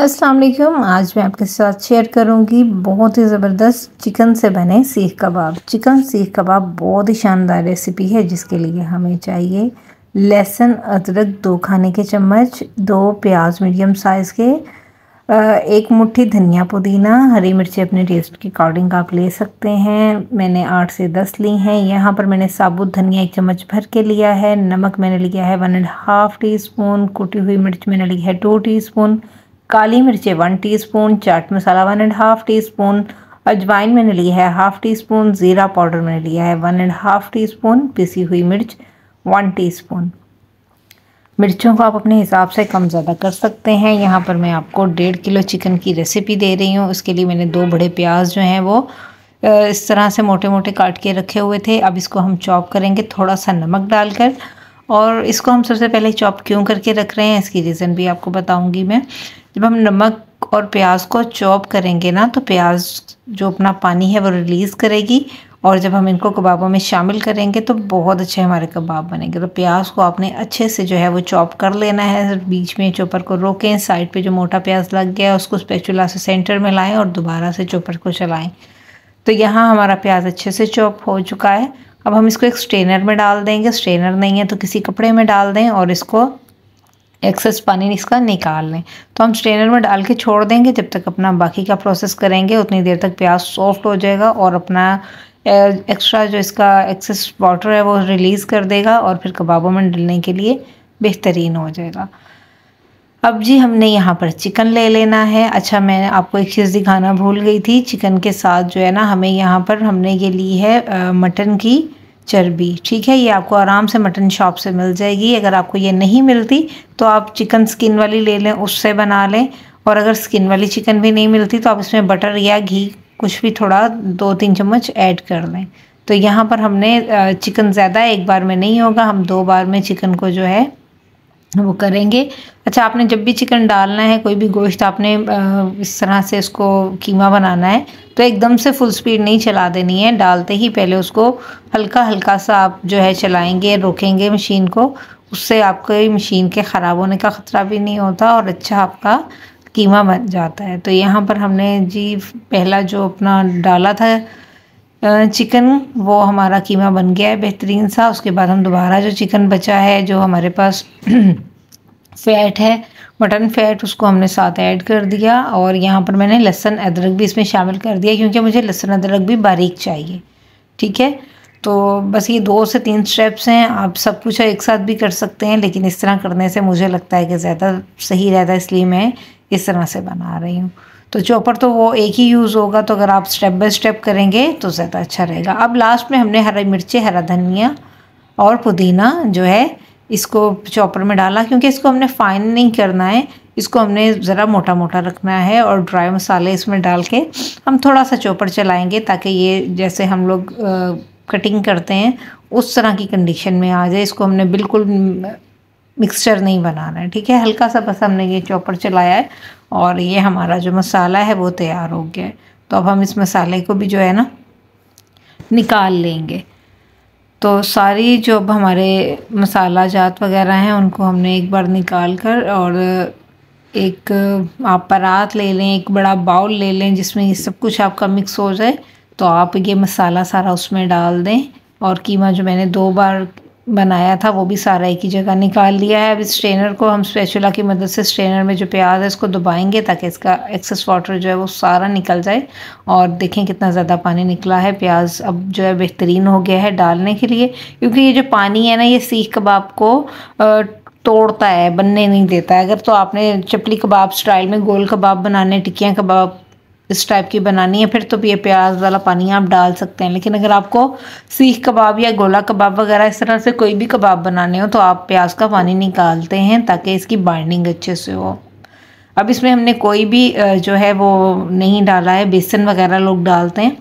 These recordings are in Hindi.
अस्सलाम वालेकुम आज मैं आपके साथ शेयर करूंगी बहुत ही ज़बरदस्त चिकन से बने सीख कबाब चिकन सीख कबाब बहुत ही शानदार रेसिपी है जिसके लिए हमें चाहिए लहसुन अदरक दो खाने के चम्मच दो प्याज मीडियम साइज़ के एक मुट्ठी धनिया पुदीना हरी मिर्ची अपने टेस्ट के अकॉर्डिंग आप ले सकते हैं मैंने आठ से दस ली हैं यहाँ पर मैंने साबुत धनिया एक चम्मच भर के लिया है नमक मैंने लिया है one and half teaspoon कुटी हुई मिर्च मैंने ली है टू टी स्पून काली मिर्चें one teaspoon chaat masala one and half teaspoon अजवाइन मैंने लिया है हाफ़ टी स्पून ज़ीरा पाउडर मैंने लिया है one and half teaspoon पिसी हुई मिर्च वन टी स्पून मिर्चों को आप अपने हिसाब से कम ज़्यादा कर सकते हैं यहाँ पर मैं आपको डेढ़ किलो चिकन की रेसिपी दे रही हूँ उसके लिए मैंने दो बड़े प्याज जो हैं वो इस तरह से मोटे मोटे काट के रखे हुए थे अब इसको हम चॉप करेंगे थोड़ा सा नमक डालकर और इसको हम सबसे पहले चॉप क्यों करके रख रहे हैं इसकी रीज़न भी आपको बताऊँगी मैं जब हम नमक और प्याज को चॉप करेंगे ना तो प्याज जो अपना पानी है वो रिलीज़ करेगी और जब हम इनको कबाबों में शामिल करेंगे तो बहुत अच्छे हमारे कबाब बनेंगे तो प्याज को आपने अच्छे से जो है वो चॉप कर लेना है बीच में चॉपर को रोकें साइड पे जो मोटा प्याज लग गया उसको स्पेचुला से सेंटर में लाएं और दोबारा से चॉपर को चलाएं तो यहाँ हमारा प्याज अच्छे से चॉप हो चुका है अब हम इसको एक स्ट्रेनर में डाल देंगे स्ट्रेनर नहीं है तो किसी कपड़े में डाल दें और इसको एक्सेस पानी इसका निकाल लें तो हम स्ट्रेनर में डाल के छोड़ देंगे जब तक अपना बाकी का प्रोसेस करेंगे उतनी देर तक प्याज सॉफ्ट हो जाएगा और अपना एक्स्ट्रा जो इसका एक्सेस वाटर है वो रिलीज़ कर देगा और फिर कबाबों में डलने के लिए बेहतरीन हो जाएगा अब जी हमने यहाँ पर चिकन ले लेना है अच्छा मैं आपको एक चीज़ दिखाना भूल गई थी चिकन के साथ जो है ना हमें यहाँ पर हमने ये ली है मटन की चर्बी ठीक है ये आपको आराम से मटन शॉप से मिल जाएगी अगर आपको ये नहीं मिलती तो आप चिकन स्किन वाली ले लें उससे बना लें और अगर स्किन वाली चिकन भी नहीं मिलती तो आप इसमें बटर या घी कुछ भी थोड़ा दो तीन चम्मच ऐड कर लें तो यहाँ पर हमने चिकन ज़्यादा एक बार में नहीं होगा हम दो बार में चिकन को जो है वो करेंगे अच्छा आपने जब भी चिकन डालना है कोई भी गोश्त आपने इस तरह से उसको कीमा बनाना है तो एकदम से फुल स्पीड नहीं चला देनी है डालते ही पहले उसको हल्का हल्का सा आप जो है चलाएंगे रोकेंगे मशीन को उससे आपके मशीन के ख़राब होने का ख़तरा भी नहीं होता और अच्छा आपका कीमा बन जाता है तो यहाँ पर हमने जी पहला जो अपना डाला था चिकन वो हमारा कीमा बन गया है बेहतरीन सा उसके बाद हम दोबारा जो चिकन बचा है जो हमारे पास फ़ैट है मटन फ़ैट उसको हमने साथ ऐड कर दिया और यहाँ पर मैंने लहसन अदरक भी इसमें शामिल कर दिया क्योंकि मुझे लहसन अदरक भी बारीक चाहिए ठीक है तो बस ये दो से तीन स्टेप्स हैं आप सब कुछ एक साथ भी कर सकते हैं लेकिन इस तरह करने से मुझे लगता है कि ज़्यादा सही रहता है इसलिए मैं इस तरह से बना रही हूँ तो चॉपर तो वो एक ही यूज़ होगा तो अगर आप स्टेप बाय स्टेप करेंगे तो ज़्यादा अच्छा रहेगा अब लास्ट में हमने हरी मिर्ची हरा धनिया और पुदीना जो है इसको चॉपर में डाला क्योंकि इसको हमने फाइन नहीं करना है इसको हमने ज़रा मोटा मोटा रखना है और ड्राई मसाले इसमें डाल के हम थोड़ा सा चॉपर चलाएँगे ताकि ये जैसे हम लोग कटिंग करते हैं उस तरह की कंडीशन में आ जाए इसको हमने बिल्कुल मिक्सचर नहीं बनाना है ठीक है हल्का सा बस हमने ये चॉपर चलाया है और ये हमारा जो मसाला है वो तैयार हो गया है तो अब हम इस मसाले को भी जो है ना निकाल लेंगे तो सारी जो अब हमारे मसाला जात वगैरह हैं उनको हमने एक बार निकाल कर और एक आप परात ले लें एक बड़ा बाउल ले लें जिसमें ये सब कुछ आपका मिक्स हो जाए तो आप ये मसाला सारा उसमें डाल दें और कीमा जो मैंने दो बार बनाया था वो भी सारा एक ही जगह निकाल लिया है अब इस स्ट्रेनर को हम स्पेचुला की मदद से स्ट्रेनर में जो प्याज है इसको दबाएंगे ताकि इसका एक्सेस वाटर जो है वो सारा निकल जाए और देखें कितना ज़्यादा पानी निकला है प्याज अब जो है बेहतरीन हो गया है डालने के लिए क्योंकि ये जो पानी है ना ये सीख कबाब को आ, तोड़ता है बनने नहीं देता है अगर तो आपने चपली कबाब स्टाइल में गोल कबाब बनाने टिक्कियाँ कबाब इस टाइप की बनानी है फिर तो भी ये प्याज वाला पानी आप डाल सकते हैं लेकिन अगर आपको सीख कबाब या गोला कबाब वगैरह इस तरह से कोई भी कबाब बनाने हो तो आप प्याज का पानी निकालते हैं ताकि इसकी बाइंडिंग अच्छे से हो अब इसमें हमने कोई भी जो है वो नहीं डाला है बेसन वगैरह लोग डालते हैं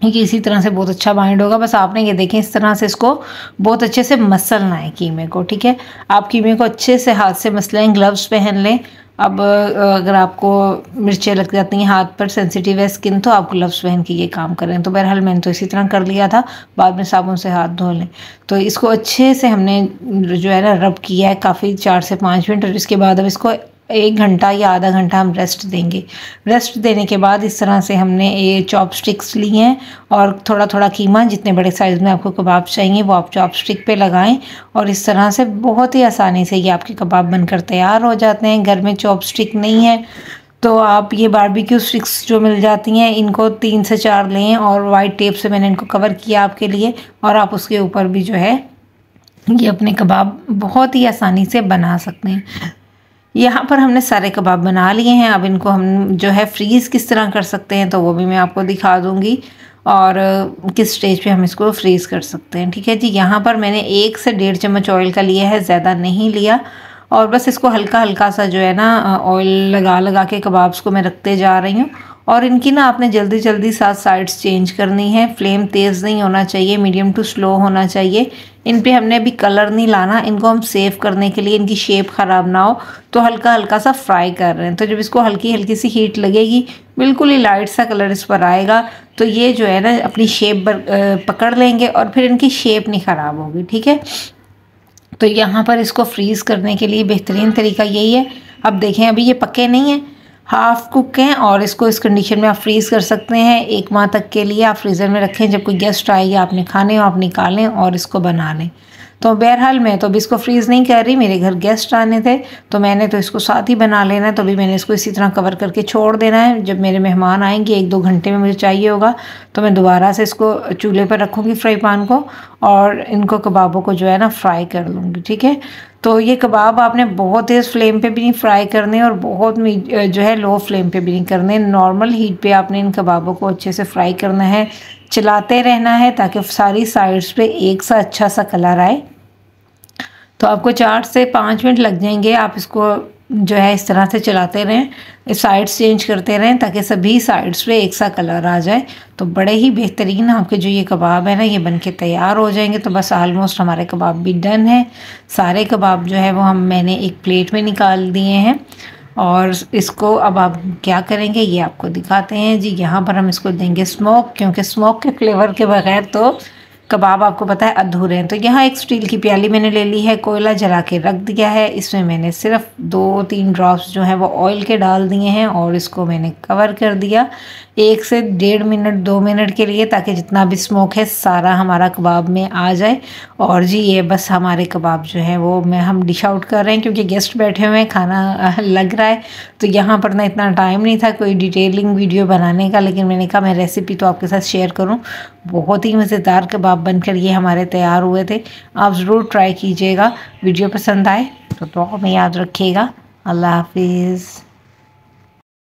क्योंकि इसी तरह से बहुत अच्छा बाइंड होगा बस आपने ये देखें इस तरह से इसको बहुत अच्छे से मसलना है कीमे को ठीक है आप कीमे को अच्छे से हाथ से मसलें ग्लव्स पहन लें अब अगर आपको मिर्चें लग जाती हैं हाथ पर सेंसिटिव है स्किन तो आप ग्लव्स पहन के ये काम करें तो बहरहाल मैंने तो इसी तरह कर लिया था बाद में साबुन से हाथ धो लें तो इसको अच्छे से हमने जो है ना रब किया है काफ़ी चार से पाँच मिनट और इसके बाद अब इसको एक घंटा या आधा घंटा हम रेस्ट देंगे रेस्ट देने के बाद इस तरह से हमने ये चॉप स्टिक्स ली हैं और थोड़ा थोड़ा कीमा जितने बड़े साइज़ में आपको कबाब चाहिए वो आप चॉप स्टिक पर लगाएं और इस तरह से बहुत ही आसानी से ये आपके कबाब बनकर तैयार हो जाते हैं घर में चॉप स्टिक नहीं है तो आप ये बारबेक्यू स्टिक्स जो मिल जाती हैं इनको तीन से चार लें और वाइट टेप से मैंने इनको कवर किया आपके लिए और आप उसके ऊपर भी जो है ये अपने कबाब बहुत ही आसानी से बना सकते हैं यहाँ पर हमने सारे कबाब बना लिए हैं अब इनको हम जो है फ्रीज़ किस तरह कर सकते हैं तो वो भी मैं आपको दिखा दूँगी और किस स्टेज पे हम इसको फ्रीज़ कर सकते हैं ठीक है जी यहाँ पर मैंने एक से डेढ़ चम्मच ऑयल का लिया है ज़्यादा नहीं लिया और बस इसको हल्का हल्का सा जो है ना ऑयल लगा लगा के कबाब्स को मैं रखते जा रही हूँ और इनकी ना आपने जल्दी जल्दी सात साइड्स चेंज करनी है फ्लेम तेज़ नहीं होना चाहिए मीडियम टू स्लो होना चाहिए इन पर हमने अभी कलर नहीं लाना इनको हम सेव करने के लिए इनकी शेप ख़राब ना हो तो हल्का हल्का सा फ्राई कर रहे हैं तो जब इसको हल्की हल्की सी हीट लगेगी बिल्कुल ही लाइट सा कलर इस पर आएगा तो ये जो है ना अपनी शेप पकड़ लेंगे और फिर इनकी शेप नहीं ख़राब होगी ठीक है तो यहाँ पर इसको फ्रीज़ करने के लिए बेहतरीन तरीका यही है अब देखें अभी ये पक्के नहीं हैं हाफ कुक हैं और इसको इस कंडीशन में आप फ्रीज़ कर सकते हैं एक माह तक के लिए आप फ्रीज़र में रखें जब कोई गेस्ट आए या आपने खाने हो आप निकालें और इसको बना लें तो बहरहाल मैं तो अभी इसको फ्रीज़ नहीं कर रही मेरे घर गेस्ट आने थे तो मैंने तो इसको साथ ही बना लेना है तो अभी मैंने इसको इसी तरह कवर करके छोड़ देना है जब मेरे मेहमान आएंगे एक दो घंटे में मुझे चाहिए होगा तो मैं दोबारा से इसको चूल्हे पर रखूँगी फ्राई पान को और इनको कबाबों को जो है ना फ्राई कर लूँगी ठीक है तो ये कबाब आपने बहुत तेज़ फ्लेम पे भी नहीं फ्राई करने और बहुत जो है लो फ्लेम पे भी नहीं करने नॉर्मल हीट पे आपने इन कबाबों को अच्छे से फ्राई करना है चलाते रहना है ताकि सारी साइड्स पे एक सा अच्छा सा कलर आए तो आपको चार से पाँच मिनट लग जाएंगे आप इसको जो है इस तरह से चलाते रहें साइड्स चेंज करते रहें ताकि सभी साइड्स पे एक सा कलर आ जाए तो बड़े ही बेहतरीन आपके जो ये कबाब है ना ये बन के तैयार हो जाएंगे तो बस आलमोस्ट हमारे कबाब भी डन है सारे कबाब जो है वो हम मैंने एक प्लेट में निकाल दिए हैं और इसको अब आप क्या करेंगे ये आपको दिखाते हैं जी यहाँ पर हम इसको देंगे स्मोक क्योंकि स्मोक के फ्लेवर के बगैर तो कबाब आपको पता है अधूरे हैं तो यहाँ एक स्टील की प्याली मैंने ले ली है कोयला जला के रख दिया है इसमें मैंने सिर्फ दो तीन ड्रॉप्स जो हैं वो ऑयल के डाल दिए हैं और इसको मैंने कवर कर दिया एक से डेढ़ मिनट दो मिनट के लिए ताकि जितना भी स्मोक है सारा हमारा कबाब में आ जाए और जी ये बस हमारे कबाब जो हैं वो मैं हम डिश आउट कर रहे हैं क्योंकि गेस्ट बैठे हुए हैं खाना लग रहा है तो यहाँ पर ना इतना टाइम नहीं था कोई डिटेलिंग वीडियो बनाने का लेकिन मैंने कहा मैं रेसिपी तो आपके साथ शेयर करूँ बहुत ही मज़ेदार कबाब बनकर ये हमारे तैयार हुए थे आप ज़रूर ट्राई कीजिएगा वीडियो पसंद आए तो दुआ में याद रखिएगा अल्लाह हाफिज़